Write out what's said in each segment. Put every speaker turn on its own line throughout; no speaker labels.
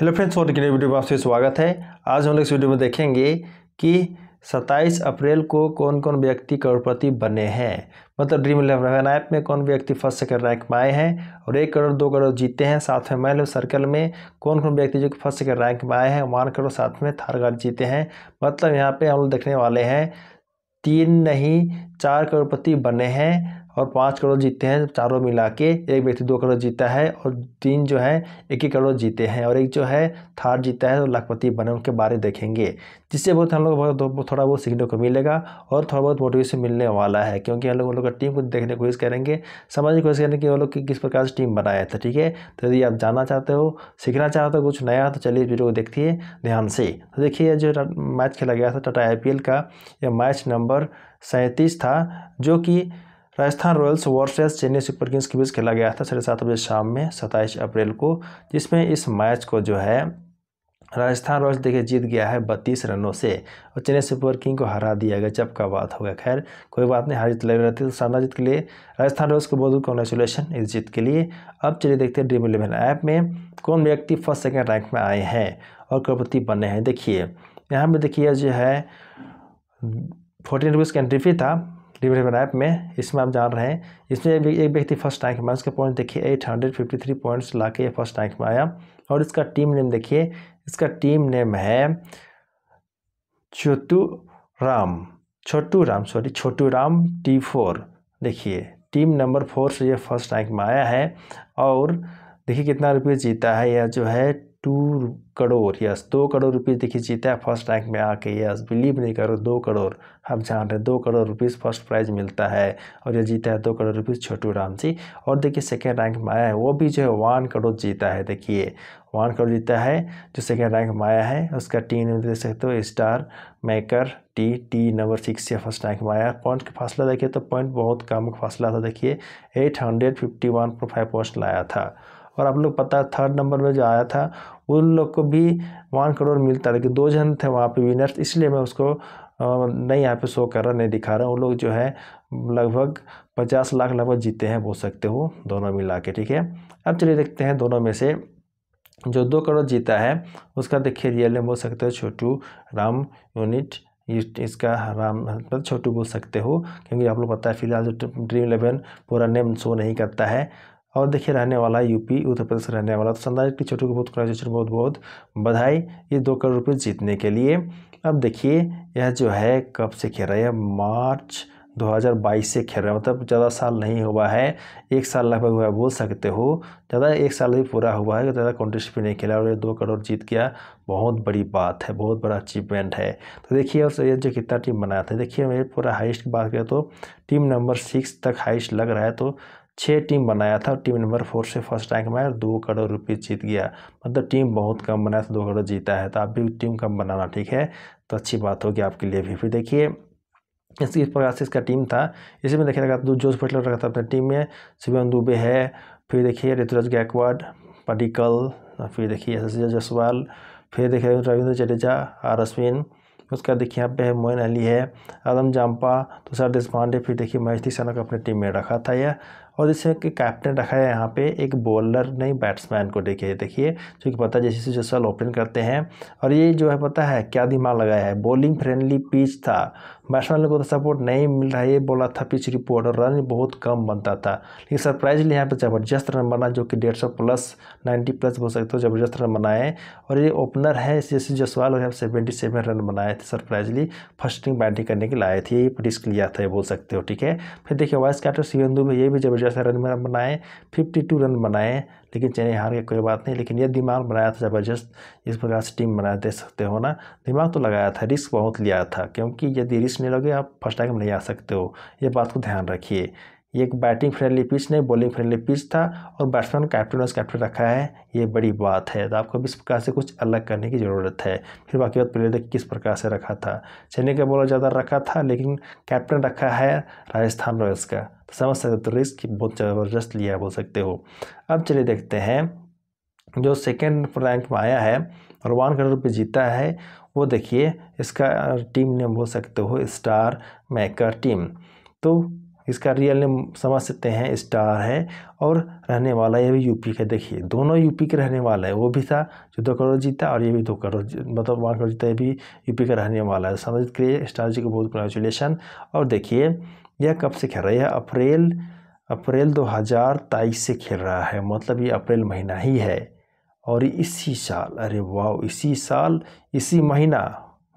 hello friends और नई video में आपसे स्वागत है आज हम लोग इस वीडियो में देखेंगे कि 27 अप्रैल को कौन कौन व्यक्ति करोड़पति बने हैं मतलब ड्रीम इलेवन ऐप में कौन व्यक्ति फर्स्ट सेकंड रैंक में आए हैं और एक करोड़ दो करोड़ जीते हैं साथ में मैल सर्कल में कौन कौन व्यक्ति जो कि फर्स्ट सेकंड रैंक में आए हैं वन करोड़ साथ में थारगार जीते हैं मतलब यहाँ पर हम लोग देखने वाले हैं तीन नहीं चार करोड़पति बने हैं और पाँच करोड़ जीते हैं चारों मिला के एक व्यक्ति दो करोड़ जीता है और तीन जो है एक ही करोड़ जीते हैं और एक जो है थर्ड जीता है तो लाखपति बने उनके बारे देखेंगे जिससे बहुत हम लोग बहुत थोड़ा बहुत सीखने को मिलेगा और थोड़ा बहुत मोटिवेशन मिलने वाला है क्योंकि हम लोग उन लोग का टीम को देखने की कोशिश करेंगे समझने की कोशिश करेंगे कि वो लोग किस प्रकार से टीम बनाया था ठीक है तो यदि आप जानना चाहते हो सीखना चाहते हो कुछ नया तो चलिए वीडियो को देखिए ध्यान से तो देखिए जो मैच खेला गया था टाटा आई का यह मैच नंबर सैंतीस था जो कि Rajasthan Royals versus Chennai Super Kings के बीच खेला गया था साढ़े सात बजे शाम में सत्ताईस अप्रैल को जिसमें इस मैच को जो है राजस्थान रॉयल्स देखिए जीत गया है बत्तीस रनों से और चेन्नई सुपर किंग को हरा दिया गया जब का बात होगा खैर कोई बात नहीं हार जीत लगे रहती तो शानदार जीत के लिए राजस्थान रॉयल्स को बहुत बहुत इस जीत के लिए अब चलिए देखते हैं ड्रीम इलेवन ऐप में कौन व्यक्ति फर्स्ट सेकेंड रैंक में आए हैं और करोड़पति बने हैं देखिए यहाँ पर देखिए जो है फोर्टीन रुपीज़ का एंट्री फी था डिवेटमेंट ऐप में इसमें आप जान रहे हैं इसमें एक व्यक्ति फर्स्ट रैंक में उसका पॉइंट देखिए eight hundred fifty three points ला के फर्स्ट रैंक में आया और इसका टीम नेम देखिए इसका टीम नेम है Chhotu Ram Chhotu Ram sorry Chhotu Ram T four देखिए टीम नंबर फोर से ये फर्स्ट रैंक में आया है और देखिए कितना रुपये जीता है यह जो है टू करोड़ यस दो करोड़ रुपीज़ देखिए जीता है फर्स्ट रैंक में आके यस बिलीव नहीं करो दो करोड़ हम जान रहे हैं दो करोड़ रुपीज़ फर्स्ट प्राइज मिलता है और ये जीता है दो करोड़ रुपीज़ छोटू राम जी और देखिए सेकेंड रैंक में आया है वो भी जो है वन करोड़ जीता है देखिए वन करोड़ जीता है जो सेकेंड रैंक में आया है उसका टी नंबर देख सकते हो star maker T T number six या फर्स्ट रैंक में आया पॉइंट का फासला देखिए तो पॉइंट बहुत कम फासला था देखिए eight hundred fifty one point five point लाया था और आप लोग पता थर्ड नंबर में जो आया था उन लोग को भी वन करोड़ मिलता लेकिन दो जन थे वहाँ पे विनर्स इसलिए मैं उसको नहीं यहाँ पे शो कर रहा नहीं दिखा रहा वो लोग जो है लगभग पचास लाख लगभग जीते हैं बोल सकते हो दोनों मिला के ठीक है अब चलिए देखते हैं दोनों में से जो दो करोड़ जीता है उसका देखिए रियल में बोल सकते हो छोटू राम यूनिट इसका राम मतलब छोटू बोल सकते हो क्योंकि आप लोग पता है फिलहाल जो ड्रीम इलेवन पूरा नेम शो नहीं करता है और देखिए रहने वाला यूपी उत्तर प्रदेश रहने वाला तो संदाज की छोटू को बहुत कंग्रेचुलेशन बहुत बहुत बधाई ये दो करोड़ रुपये जीतने के लिए अब देखिए यह जो है कब से खेल रहा है मार्च 2022 से खेल रहा है मतलब ज़्यादा साल नहीं हुआ है एक साल लगभग हुआ बोल सकते हो ज़्यादा एक साल भी पूरा हुआ है ज़्यादा कॉन्टेस्ट भी नहीं खेला और ये दो करोड़ जीत गया बहुत बड़ी बात है बहुत बड़ा अचीवमेंट है तो देखिए और ये जो कितना टीम बनाया था देखिए मेरे पूरा हाइस्ट की बात करें तो टीम नंबर सिक्स तक हाइस्ट लग रहा है तो छः टीम बनाया था टीम नंबर फोर से फर्स्ट रैंक में आया दो करोड़ रुपये जीत गया मतलब टीम बहुत कम बनाया था दो करोड़ जीता है तो आप भी टीम कम बनाना ठीक है तो अच्छी बात होगी आपके लिए भी फिर देखिए इस प्रकार से इसका टीम था इसी में देखिए लगा जोश पटल रखा था अपने टीम में शिवम दुबे है फिर देखिए ऋतुराज गायकवाड़ पडिकल फिर देखिए एस जायसवाल फिर देखिए रविंद्र जडेजा आर अश्विन उसका देखिए यहाँ पे है मोइन अली है आदम जाम्पा तुषार देशपांडे फिर देखिए महेश सेना को अपने टीम में रखा था यह और इसमें कि कैप्टन रखा है यहाँ पे एक बॉलर नहीं बैट्समैन को देखिए देखिए क्योंकि पता है जैसे जैसल ओपन करते हैं और ये जो है पता है क्या दिमाग लगाया है बॉलिंग फ्रेंडली पिच था बैट्समैन को तो सपोर्ट नहीं मिल रहा है ये बोला था पिच रिपोर्ट और रन बहुत कम बनता था लेकिन सरप्राइजली यहाँ पर ज़बरदस्त रन बना जो कि डेढ़ सौ प्लस नाइन्टी प्लस बोल सकते हो ज़बरदस्त रन बनाए और ये ओपनर है जैसे जसवाल और सेवेंटी सेवन रन बनाए थे सरप्राइजली फर्स्ट इनिंग बैटिंग करने के लिए आए थे ये रिस्क लिया था ये बोल सकते हो ठीक है फिर देखिए वाइस कैप्टन शिवेंदु में ये भी जबरदस्त जैसा रन बनाए फिफ्टी टू रन बनाए लेकिन चेन्नई हार के कोई बात नहीं लेकिन यह दिमाग बनाया था ज़बरदस्त इस प्रकार से टीम बनाया दे सकते हो ना दिमाग तो लगाया था रिस्क बहुत लिया था क्योंकि यदि रिस्क नहीं लगे आप फर्स्ट टाइम नहीं आ सकते हो ये बात को ध्यान रखिए ये एक बैटिंग फ्रेंडली पिच नहीं बॉलिंग फ्रेंडली पिच था और बैट्समैन कैप्टन वाइस कैप्टन रखा है ये बड़ी बात है तो आपको इस प्रकार से कुछ अलग करने की ज़रूरत है फिर बाकी बात प्लेयर देखिए किस प्रकार से रखा था चेन्नई का बॉलर ज़्यादा रखा था लेकिन कैप्टन रखा है राजस्थान रॉयल्स का तो समझ सकते हो तो रिस्क बहुत ज़बरदस्त लिया बोल सकते हो अब चलिए देखते हैं जो सेकेंड रैंक में आया है और वन करोड़ रुपये जीता है वो देखिए इसका टीम नेम बोल सकते हो स्टार मैकर टीम तो इसका रियल नेम समझ सकते हैं स्टार है और रहने वाला ये भी यूपी का देखिए दोनों यूपी के रहने वाला है वो भी था जो दो करोड़ जीता और ये भी दो करोड़ मतलब वन करोड़ जीता ये भी यूपी का रहने वाला है समझ के लिए स्टार जी को बहुत कॉन्ग्रेचुलेसन और देखिए यह कब से खेल रहा है अप्रैल अप्रैल दो हज़ार तेईस से खेल रहा है मतलब ये अप्रैल महीना ही है और इसी साल अरे वाह इसी साल इसी महीना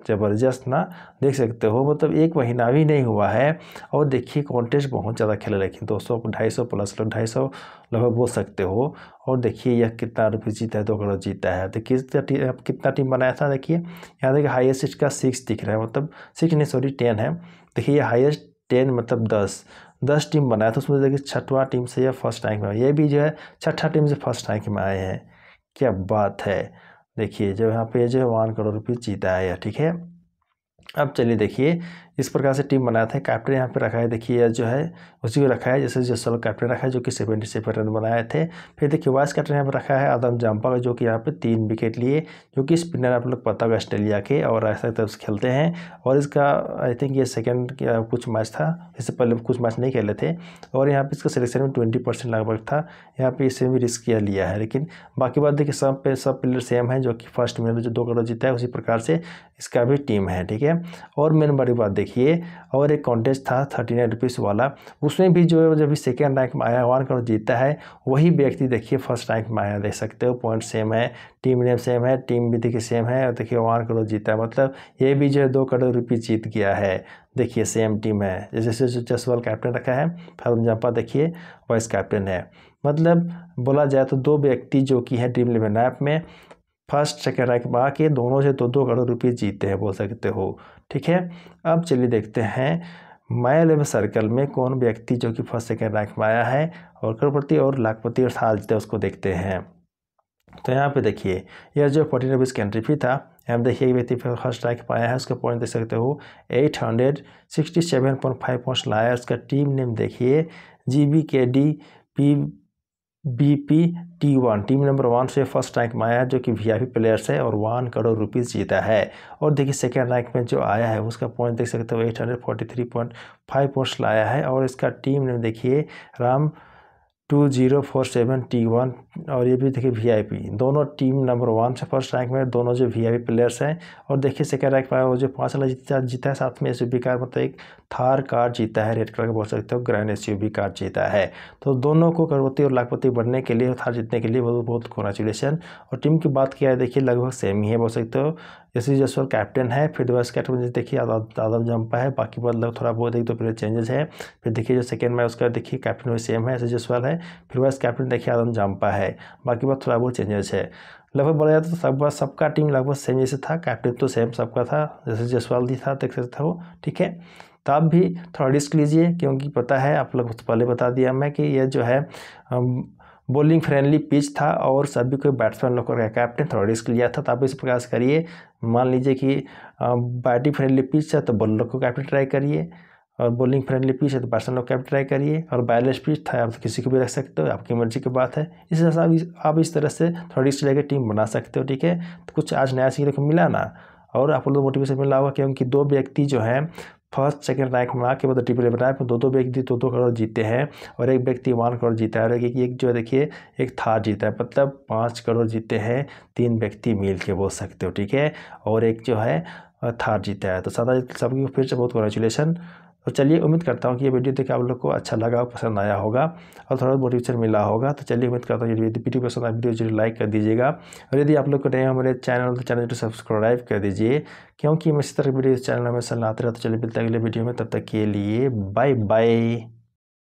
ज़बरदस्त ना देख सकते हो मतलब एक महीना भी नहीं हुआ है और देखिए कॉन्टेस्ट बहुत ज़्यादा खेले लेकिन दो सौ ढाई सौ प्लस लोग ढाई सौ लगभग बोल सकते हो और देखिए यह कितना रुपये जीता है दो करोड़ जीता है तो किस कितना टीम बनाया था देखिए यहाँ देखिए हाइस्ट इसका सिक्स दिख रहा है मतलब सिक्स नहीं सॉरी टेन है देखिए हाइस्ट टेन मतलब दस दस टीम बनाया था उसमें देखिए छठवा टीम से यह फर्स्ट रैंक में ये भी जो है छठा टीम से फर्स्ट रैंक में आए हैं क्या बात है देखिए जब यहाँ पे जो है वन करोड़ रुपये जीता है ठीक है अब चलिए देखिए इस प्रकार से टीम बनाया था कैप्टन यहाँ पे रखा है देखिए जो है उसी को रखा है जैसे जो कैप्टन रखा है जो कि सेवेंटी सेवन रन बनाए थे फिर देखिए वाइस कैप्टन यहाँ पर रखा है आदम जाम्पा का जो कि यहाँ पर तीन विकेट लिए जो कि स्पिनर आप लोग पता होगा ऑस्ट्रेलिया के और ऐसा तरफ से खेलते हैं और इसका आई थिंक ये सेकेंड कुछ मैच था इससे पहले कुछ मैच नहीं खेले थे और यहाँ पर इसका सिलेक्शन में ट्वेंटी परसेंट लगभग था यहाँ पर इसे भी रिस्क किया लिया है लेकिन बाकी बात देखिए सब पे सब प्लेयर सेम है जो कि फर्स्ट में जो दो करोड़ जीता है उसी प्रकार से इसका भी टीम है ठीक है और मेन बड़ी बात देखिए और एक कॉन्टेस्ट था थर्टी नाइन रुपीज़ वाला उसमें भी जो जब भी सेकेंड रैंक में आया वन करोड़ जीता है वही व्यक्ति देखिए फर्स्ट रैंक में आया देख सकते हो पॉइंट सेम है टीम नेम सेम है टीम भी देखिए सेम है और देखिए वन करोड़ जीता है मतलब ये भी जो है दो करोड़ रुपये जीत गया है देखिए सेम टीम है जैसे जसवाल कैप्टन रखा है फारूम जम्पा देखिए वाइस कैप्टन है मतलब बोला जाए तो दो व्यक्ति जो कि है ड्रीम इलेवन ऐप में फर्स्ट सेकेंड रैंक में आके दोनों से दो दो करोड़ रुपये जीते हैं बोल सकते हो ठीक है अब चलिए देखते हैं माया लेव सर्कल में कौन व्यक्ति जो कि फर्स्ट सेकेंड रैंक में आया है और करोड़पति और लाखपति और साल जीते उसको देखते हैं तो यहाँ पे देखिए यह जो फोर्टीन रुपीज़ की एंट्री फी था यहाँ देखिए व्यक्ति फर्स्ट रैंक पाया है उसका पॉइंट देख सकते हो eight hundred sixty seven point five points लाया उसका टीम नेम देखिए G B K D P B P T one team number one से फर्स्ट रैंक में आया है जो कि वी आई पी प्लेयर्स है और वन करोड़ रुपीज़ जीता है और देखिए सेकेंड रैंक में जो आया है उसका पॉइंट देख सकते हो eight hundred forty three point five points लाया है और इसका टीम ने देखिए Ram two zero four seven T one और ये भी देखिए वीआईपी दोनों टीम नंबर वन से फर्स्ट रैंक में दोनों जो वीआईपी प्लेयर्स हैं और देखिए सेकंड रैंक पर वो जो पाँच वाला जीता जीता है साथ में एस कार मतलब एक थार कार जीता है रेड कलर का बोल सकते हो ग्रैंड एस कार जीता है तो दोनों को करोड़पति और लाखपति बनने के लिए थार जीतने के लिए बहुत बहुत कॉन्ग्रेचुलेसन और टीम की बात किया है देखिए लगभग सेम ही है बोल सकते हो जैसे जसवाल कैप्टन है फिर दोबारा कैप्टन देखिए आदम जम्पा है बाकी मतलब थोड़ा बहुत एक दो प्लेयर चेंजेस है फिर देखिए जो सेकेंड मैच उसका देखिए कैप्टन वही सेम है ऐसे जसवाल है फिर वैसे कैप्टन देखिए आदम जम्पा है बाकी बात थोड़ा बहुत चेंजेस है लगभग बोला जाता तो सब सबका टीम लगभग सेम जैसे था कैप्टन तो सेम सबका था जैसे जसवाल जी था देख सकते हो ठीक है तो आप भी थोड़ा रिस्क लीजिए क्योंकि पता है आप लोग पहले बता दिया मैं कि यह जो है बॉलिंग फ्रेंडली पिच था और सभी कोई बैट्समैन लोग का कैप्टन थोड़ा रिस्क लिया था तो आप इस प्रकार से करिए मान लीजिए कि बैटिंग फ्रेंडली पिच है तो बॉलर को कैप्टन ट्राई करिए और बॉलिंग फ्रेंडली पिच है तो बैट्समैन लोग कैप्टन ट्राई करिए और बैलेंस पिच था आप तो किसी को भी रख सकते हो आपकी मर्जी की बात है इस हिसाब से आप इस, तरह से थोड़ी रिस्क लेकर टीम बना सकते हो ठीक है तो कुछ आज नया सीखने को मिला ना और आपको लोग मोटिवेशन मिला होगा क्योंकि दो व्यक्ति जो हैं फर्स्ट सेकंड रैंक में आके मतलब ट्रिपल रैंक में दो दो व्यक्ति दो दो करोड़ जीते हैं और एक व्यक्ति वन करोड़ जीता है और एक एक जो है देखिए एक थार जीता है मतलब पाँच करोड़ जीते हैं तीन व्यक्ति मिल के बोल सकते हो ठीक है और एक जो है थार जीता है तो सदा सभी फिर से बहुत कॉन्ग्रेचुलेसन तो चलिए उम्मीद करता हूँ कि ये वीडियो देखिए आप लोग को अच्छा लगा और पसंद आया होगा और थोड़ा मोटिवेशन मिला होगा तो चलिए उम्मीद करता हूँ यदि वीडियो पसंद आए वीडियो जरूर लाइक कर दीजिएगा और यदि आप लोग को नए हमारे चैनल तो चैनल जरूर सब्सक्राइब कर दीजिए क्योंकि मैं इसी तरह वीडियो चैनल में सलाह आते रहते तो चलिए मिलते अगले वीडियो में तब तक के लिए बाय बाय